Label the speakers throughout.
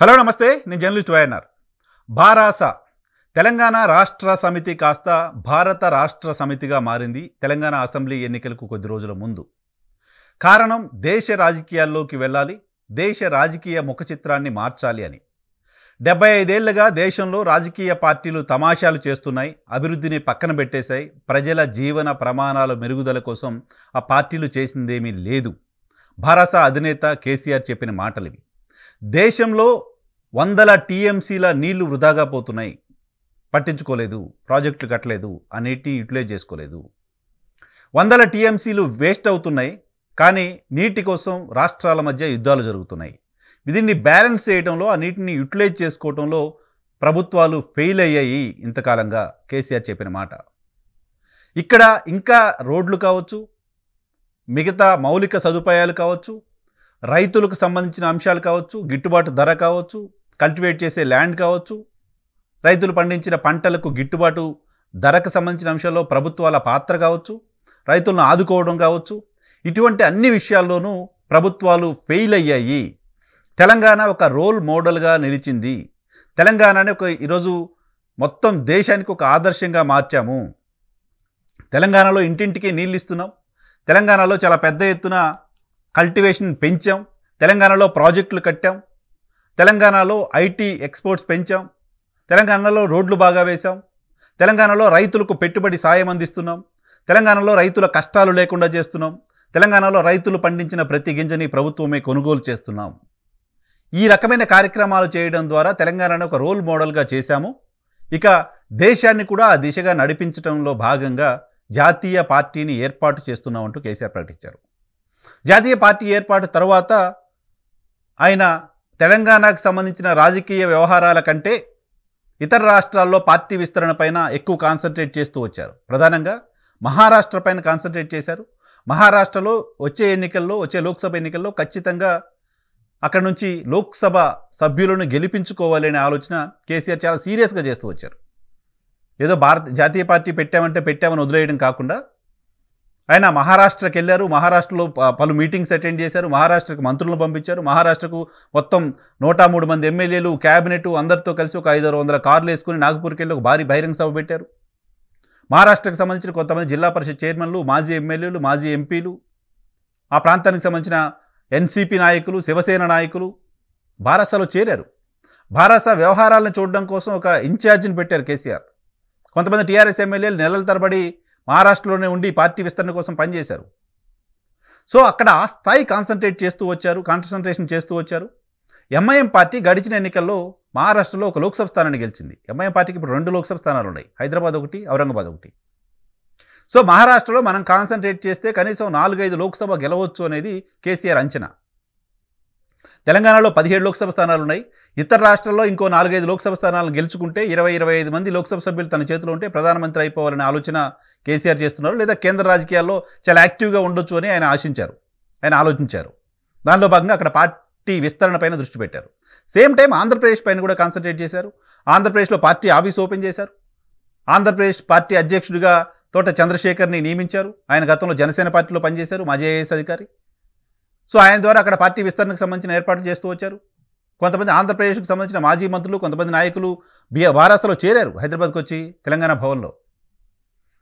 Speaker 1: hello నమస్తే నేను journalist YNR భారాస Telangana రాష్ట్ర సమితి కాస్త భారత రాష్ట్ర సమితిగా మారింది తెలంగాణ అసెంబ్లీ ఎన్నికలకు కొద్ది రోజుల ముందు కారణం దేశ రాజకీయాల్లోకి వెళ్ళాలి దేశ రాజకీయ ముఖ చిత్రాన్ని మార్చాలి అని డెబ్బై ఐదేళ్లుగా దేశంలో రాజకీయ పార్టీలు తమాషాలు చేస్తున్నాయి అభివృద్ధిని పక్కన పెట్టేశాయి ప్రజల జీవన ప్రమాణాల మెరుగుదల కోసం ఆ పార్టీలు చేసిందేమీ లేదు భారాస అధినేత కేసీఆర్ చెప్పిన మాటలివి దేశంలో వందల టీఎంసీల నీళ్లు వృధాగా పోతున్నాయి పట్టించుకోలేదు ప్రాజెక్టులు కట్టలేదు అన్నిటిని యూటిలైజ్ చేసుకోలేదు వందల టీఎంసీలు వేస్ట్ అవుతున్నాయి కానీ నీటి కోసం రాష్ట్రాల మధ్య యుద్ధాలు జరుగుతున్నాయి దీన్ని బ్యాలెన్స్ చేయడంలో ఆ నీటిని యూటిలైజ్ చేసుకోవడంలో ప్రభుత్వాలు ఫెయిల్ అయ్యాయి ఇంతకాలంగా కేసీఆర్ చెప్పిన మాట ఇక్కడ ఇంకా రోడ్లు కావచ్చు మిగతా మౌలిక సదుపాయాలు కావచ్చు రైతులకు సంబంధించిన అంశాలు కావచ్చు గిట్టుబాటు ధర కావచ్చు కల్టివేట్ చేసే ల్యాండ్ కావచ్చు రైతులు పండించిన పంటలకు గిట్టుబాటు ధరకు సంబంధించిన అంశంలో ప్రభుత్వాల పాత్ర కావచ్చు రైతులను ఆదుకోవడం కావచ్చు ఇటువంటి అన్ని విషయాల్లోనూ ప్రభుత్వాలు ఫెయిల్ అయ్యాయి తెలంగాణ ఒక రోల్ మోడల్గా నిలిచింది తెలంగాణని ఒక ఈరోజు మొత్తం దేశానికి ఒక ఆదర్శంగా మార్చాము తెలంగాణలో ఇంటింటికి నీళ్ళు ఇస్తున్నాం తెలంగాణలో చాలా పెద్ద ఎత్తున కల్టివేషన్ పెంచాం తెలంగాణలో ప్రాజెక్టులు కట్టాం తెలంగాణలో ఐటీ ఎక్స్పోర్ట్స్ పెంచాం తెలంగాణలో రోడ్లు బాగా వేశాం తెలంగాణలో రైతులకు పెట్టుబడి సాయం అందిస్తున్నాం తెలంగాణలో రైతుల కష్టాలు లేకుండా చేస్తున్నాం తెలంగాణలో రైతులు పండించిన ప్రతి గింజని ప్రభుత్వమే కొనుగోలు చేస్తున్నాం ఈ రకమైన కార్యక్రమాలు చేయడం ద్వారా తెలంగాణను ఒక రోల్ మోడల్గా చేశాము ఇక దేశాన్ని కూడా ఆ దిశగా నడిపించడంలో భాగంగా జాతీయ పార్టీని ఏర్పాటు చేస్తున్నామంటూ కేసీఆర్ ప్రకటించారు జాతీయ పార్టీ ఏర్పాటు తర్వాత ఆయన తెలంగాణకు సంబంధించిన రాజకీయ వ్యవహారాల కంటే ఇతర రాష్ట్రాల్లో పార్టీ విస్తరణ పైన ఎక్కువ కాన్సన్ట్రేట్ చేస్తూ వచ్చారు ప్రధానంగా మహారాష్ట్ర పైన కాన్సన్ట్రేట్ చేశారు మహారాష్ట్రలో వచ్చే ఎన్నికల్లో వచ్చే లోక్సభ ఎన్నికల్లో ఖచ్చితంగా అక్కడ నుంచి లోక్సభ సభ్యులను గెలిపించుకోవాలనే ఆలోచన కేసీఆర్ చాలా సీరియస్గా చేస్తూ వచ్చారు ఏదో భారత జాతీయ పార్టీ పెట్టామంటే పెట్టామని వదిలేయడం కాకుండా ఆయన మహారాష్ట్రకి వెళ్ళారు మహారాష్ట్రలో పలు మీటింగ్స్ అటెండ్ చేశారు మహారాష్ట్రకు మంత్రులను పంపించారు మహారాష్ట్రకు మొత్తం నూట మూడు మంది ఎమ్మెల్యేలు క్యాబినెట్ అందరితో కలిసి ఒక ఐదారు వందల కార్లు వేసుకుని నాగపూర్కి వెళ్ళి ఒక భారీ బహిరంగ సభ పెట్టారు మహారాష్ట్రకు సంబంధించిన కొంతమంది జిల్లా పరిషత్ చైర్మన్లు మాజీ ఎమ్మెల్యేలు మాజీ ఎంపీలు ఆ ప్రాంతానికి సంబంధించిన ఎన్సీపీ నాయకులు శివసేన నాయకులు భారసలో చేరారు భారస వ్యవహారాలను చూడడం కోసం ఒక ఇన్ఛార్జిని పెట్టారు కేసీఆర్ కొంతమంది టీఆర్ఎస్ ఎమ్మెల్యేలు నెలల తరబడి మహారాష్ట్రలోనే ఉండి పార్టీ విస్తరణ కోసం పనిచేశారు సో అక్కడ ఆ స్థాయి కాన్సన్ట్రేట్ చేస్తూ వచ్చారు కాన్సన్ట్రేషన్ చేస్తూ వచ్చారు ఎంఐఎం పార్టీ గడిచిన ఎన్నికల్లో మహారాష్ట్రలో ఒక లోక్సభ స్థానాన్ని గెలిచింది ఎంఐఎం పార్టీకి ఇప్పుడు రెండు లోక్సభ స్థానాలు ఉన్నాయి హైదరాబాద్ ఒకటి ఔరంగాబాద్ ఒకటి సో మహారాష్ట్రలో మనం కాన్సన్ట్రేట్ చేస్తే కనీసం నాలుగైదు లోక్సభ గెలవచ్చు అనేది కేసీఆర్ అంచనా తెలంగాణలో పదిహేడు లోక్సభ స్థానాలు ఉన్నాయి ఇతర రాష్ట్రాల్లో ఇంకో నాలుగైదు లోక్సభ స్థానాలను గెలుచుకుంటే ఇరవై ఇరవై ఐదు మంది లోక్సభ సభ్యులు తన చేతిలో ఉంటే ప్రధానమంత్రి అయిపోవాలనే ఆలోచన కేసీఆర్ చేస్తున్నారు లేదా కేంద్ర రాజకీయాల్లో చాలా యాక్టివ్గా ఉండొచ్చు అని ఆయన ఆశించారు ఆయన ఆలోచించారు దానిలో భాగంగా అక్కడ పార్టీ విస్తరణ పైన దృష్టి పెట్టారు సేమ్ టైం ఆంధ్రప్రదేశ్ పైన కూడా కాన్సన్ట్రేట్ చేశారు ఆంధ్రప్రదేశ్లో పార్టీ ఆఫీస్ ఓపెన్ చేశారు ఆంధ్రప్రదేశ్ పార్టీ అధ్యక్షుడిగా తోట చంద్రశేఖర్ని నియమించారు ఆయన గతంలో జనసేన పార్టీలో పనిచేశారు మాజీ ఐఏఎస్ అధికారి సో ఆయన ద్వారా అక్కడ పార్టీ విస్తరణకు సంబంధించిన ఏర్పాట్లు చేస్తూ వచ్చారు కొంతమంది ఆంధ్రప్రదేశ్కు సంబంధించిన మాజీ మంత్రులు కొంతమంది నాయకులు బి వారాసలో చేరారు హైదరాబాద్కి వచ్చి తెలంగాణ భవన్లో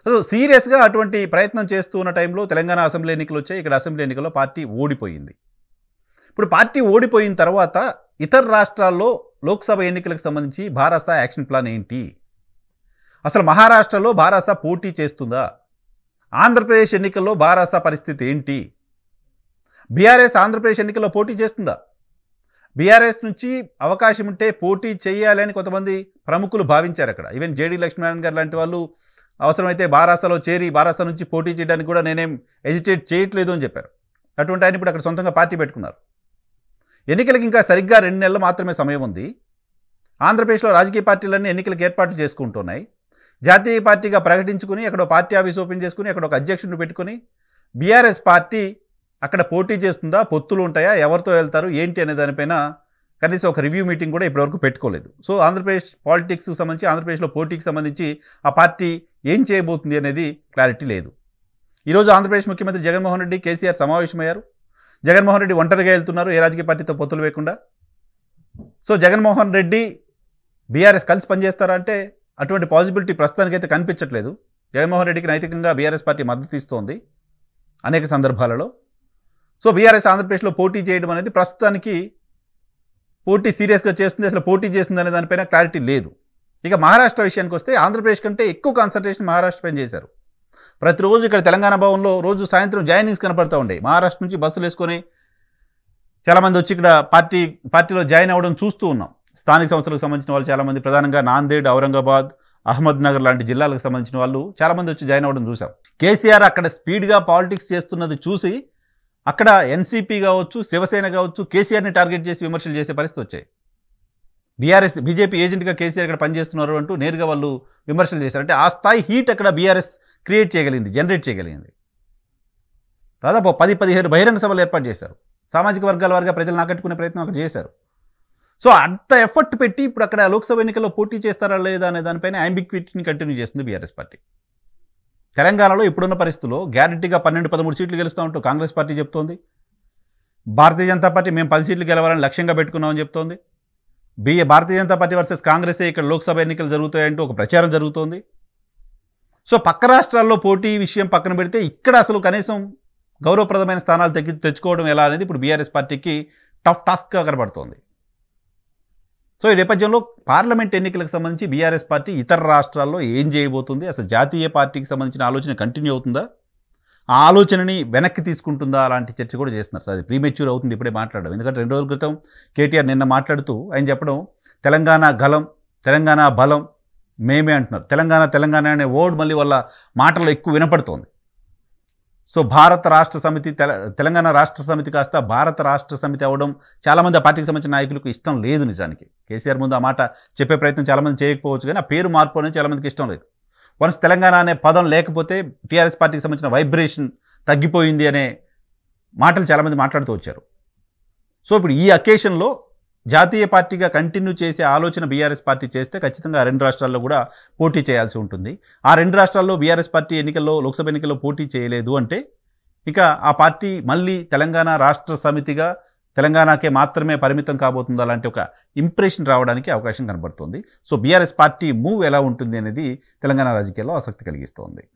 Speaker 1: సో సీరియస్గా అటువంటి ప్రయత్నం చేస్తూ ఉన్న టైంలో తెలంగాణ అసెంబ్లీ ఎన్నికలు వచ్చాయి ఇక్కడ అసెంబ్లీ ఎన్నికల్లో పార్టీ ఓడిపోయింది ఇప్పుడు పార్టీ ఓడిపోయిన తర్వాత ఇతర రాష్ట్రాల్లో లోక్సభ ఎన్నికలకు సంబంధించి భారస యాక్షన్ ప్లాన్ ఏంటి అసలు మహారాష్ట్రలో భారస పోటీ చేస్తుందా ఆంధ్రప్రదేశ్ ఎన్నికల్లో భారాస పరిస్థితి ఏంటి బీఆర్ఎస్ ఆంధ్రప్రదేశ్ ఎన్నికల్లో పోటీ చేస్తుందా బీఆర్ఎస్ నుంచి అవకాశం ఉంటే పోటీ చేయాలని కొంతమంది ప్రముఖులు భావించారు అక్కడ ఈవెన్ జేడీ లక్ష్మీనారాయణ గారు లాంటి వాళ్ళు అవసరమైతే బారాసాలో చేరి బారాసా నుంచి పోటీ చేయడానికి కూడా నేనేం ఎజిటేట్ చేయట్లేదు అని చెప్పారు అటువంటి ఆయన ఇప్పుడు అక్కడ సొంతంగా పార్టీ పెట్టుకున్నారు ఎన్నికలకు ఇంకా సరిగ్గా రెండు నెలలు మాత్రమే సమయం ఉంది ఆంధ్రప్రదేశ్లో రాజకీయ పార్టీలన్నీ ఎన్నికలకు ఏర్పాటు చేసుకుంటున్నాయి జాతీయ పార్టీగా ప్రకటించుకుని అక్కడ పార్టీ ఆఫీస్ ఓపెన్ చేసుకుని అక్కడ ఒక అధ్యక్షుడిని పెట్టుకుని బీఆర్ఎస్ పార్టీ అక్కడ పోటీ చేస్తుందా పొత్తులు ఉంటాయా ఎవరితో వెళ్తారు ఏంటి అనే దానిపైన కనీసం ఒక రివ్యూ మీటింగ్ కూడా ఇప్పటివరకు పెట్టుకోలేదు సో ఆంధ్రప్రదేశ్ పాలిటిక్స్కి సంబంధించి ఆంధ్రప్రదేశ్లో పోటీకి సంబంధించి ఆ పార్టీ ఏం చేయబోతుంది అనేది క్లారిటీ లేదు ఈరోజు ఆంధ్రప్రదేశ్ ముఖ్యమంత్రి జగన్మోహన్ రెడ్డి కేసీఆర్ సమావేశమయ్యారు జగన్మోహన్ రెడ్డి ఒంటరిగా వెళ్తున్నారు ఏ రాజకీయ పార్టీతో పొత్తులు వేయకుండా సో జగన్మోహన్ రెడ్డి బీఆర్ఎస్ కలిసి పనిచేస్తారా అంటే అటువంటి పాసిబిలిటీ ప్రస్తుతానికైతే కనిపించట్లేదు జగన్మోహన్ రెడ్డికి నైతికంగా బీఆర్ఎస్ పార్టీ మద్దతు ఇస్తోంది అనేక సందర్భాలలో సో బీఆర్ఎస్ ఆంధ్రప్రదేశ్లో పోటీ చేయడం అనేది ప్రస్తుతానికి పోటీ సీరియస్గా చేస్తుంది అసలు పోటీ చేస్తుంది అనే దానిపైన క్లారిటీ లేదు ఇక మహారాష్ట్ర విషయానికి వస్తే ఆంధ్రప్రదేశ్ కంటే ఎక్కువ కాన్సన్ట్రేషన్ మహారాష్ట్ర పైన చేశారు ప్రతిరోజు ఇక్కడ తెలంగాణ భవన్లో రోజు సాయంత్రం జాయినింగ్స్ కనపడుతూ ఉండే మహారాష్ట్ర నుంచి బస్సులు వేసుకొని చాలామంది వచ్చి ఇక్కడ పార్టీ పార్టీలో జాయిన్ అవ్వడం చూస్తూ ఉన్నాం స్థానిక సంస్థలకు సంబంధించిన వాళ్ళు చాలామంది ప్రధానంగా నాందేడ్ ఔరంగాబాద్ అహ్మద్నగర్ లాంటి జిల్లాలకు సంబంధించిన వాళ్ళు చాలామంది వచ్చి జాయిన్ అవ్వడం చూసాం కేసీఆర్ అక్కడ స్పీడ్గా పాలిటిక్స్ చేస్తున్నది చూసి అక్కడ ఎన్సీపీ కావచ్చు శివసేన కావచ్చు కేసీఆర్ని టార్గెట్ చేసి విమర్శలు చేసే పరిస్థితి వచ్చాయి బీఆర్ఎస్ బీజేపీ ఏజెంట్గా కేసీఆర్ ఇక్కడ పనిచేస్తున్నారు అంటూ నేరుగా వాళ్ళు విమర్శలు చేశారు అంటే ఆ స్థాయి హీట్ అక్కడ బీఆర్ఎస్ క్రియేట్ చేయగలిగింది జనరేట్ చేయగలిగింది దాదాపు పది పదిహేను బహిరంగ సభలు ఏర్పాటు చేశారు సామాజిక వర్గాల వారిగా ప్రజలను ఆకట్టుకునే ప్రయత్నం అక్కడ చేశారు సో అంత ఎఫర్ట్ పెట్టి ఇప్పుడు అక్కడ లోక్సభ ఎన్నికల్లో పోటీ చేస్తారా లేదా అనే దానిపైన యాంబిక్విటీని కంటిన్యూ చేస్తుంది బీఆర్ఎస్ పార్టీ తెలంగాణలో ఇప్పుడున్న పరిస్థితుల్లో గ్యారంటీగా పన్నెండు పదమూడు సీట్లు గెలుస్తామంటూ కాంగ్రెస్ పార్టీ చెప్తోంది భారతీయ జనతా పార్టీ మేము పది సీట్లు గెలవాలని లక్ష్యంగా పెట్టుకున్నామని చెప్తోంది బిఏ భారతీయ జనతా పార్టీ వర్సెస్ కాంగ్రెసే ఇక్కడ లోక్సభ ఎన్నికలు జరుగుతాయంటూ ఒక ప్రచారం జరుగుతోంది సో పక్క రాష్ట్రాల్లో పోటీ విషయం పక్కన పెడితే ఇక్కడ అసలు కనీసం గౌరవప్రదమైన స్థానాలు తెచ్చుకోవడం ఎలా అనేది ఇప్పుడు బీఆర్ఎస్ పార్టీకి టఫ్ టాస్క్గా కనబడుతోంది సో ఈ నేపథ్యంలో పార్లమెంట్ ఎన్నికలకు సంబంధించి బీఆర్ఎస్ పార్టీ ఇతర రాష్ట్రాల్లో ఏం చేయబోతుంది అసలు జాతీయ పార్టీకి సంబంధించిన ఆలోచన కంటిన్యూ అవుతుందా ఆ ఆలోచనని వెనక్కి తీసుకుంటుందా అలాంటి చర్చ కూడా చేస్తున్నారు సార్ అది ప్రీమెచ్యూర్ అవుతుంది ఇప్పుడే మాట్లాడడం ఎందుకంటే రెండు రోజుల క్రితం కేటీఆర్ నిన్న మాట్లాడుతూ ఆయన చెప్పడం తెలంగాణ గలం తెలంగాణ బలం మేమే అంటున్నారు తెలంగాణ తెలంగాణ అనే ఓడ్ మళ్ళీ వాళ్ళ మాటలు ఎక్కువ వినపడుతోంది సో భారత రాష్ట్ర సమితి తెలంగాణ రాష్ట్ర సమితి కాస్త భారత రాష్ట్ర సమితి అవ్వడం చాలామంది ఆ పార్టీకి సంబంధించిన నాయకులకు ఇష్టం లేదు నిజానికి కేసీఆర్ ముందు ఆ మాట చెప్పే ప్రయత్నం చాలామంది చేయకపోవచ్చు కానీ ఆ పేరు మార్పు అనేది చాలామందికి ఇష్టం లేదు వన్స్ తెలంగాణ అనే పదం లేకపోతే టీఆర్ఎస్ పార్టీకి సంబంధించిన వైబ్రేషన్ తగ్గిపోయింది అనే మాటలు చాలామంది మాట్లాడుతూ వచ్చారు సో ఇప్పుడు ఈ అకేషన్లో జాతీయ పార్టీగా కంటిన్యూ చేసే ఆలోచన బీఆర్ఎస్ పార్టీ చేస్తే ఖచ్చితంగా రెండు రాష్ట్రాల్లో కూడా పోటీ చేయాల్సి ఉంటుంది ఆ రెండు రాష్ట్రాల్లో బీఆర్ఎస్ పార్టీ ఎన్నికల్లో లోక్సభ ఎన్నికల్లో పోటీ చేయలేదు అంటే ఇక ఆ పార్టీ మళ్ళీ తెలంగాణ రాష్ట్ర సమితిగా తెలంగాణకే మాత్రమే పరిమితం కాబోతుంది అలాంటి ఒక ఇంప్రెషన్ రావడానికి అవకాశం కనబడుతుంది సో బీఆర్ఎస్ పార్టీ మూవ్ ఎలా ఉంటుంది అనేది తెలంగాణ రాజకీయాల్లో ఆసక్తి కలిగిస్తోంది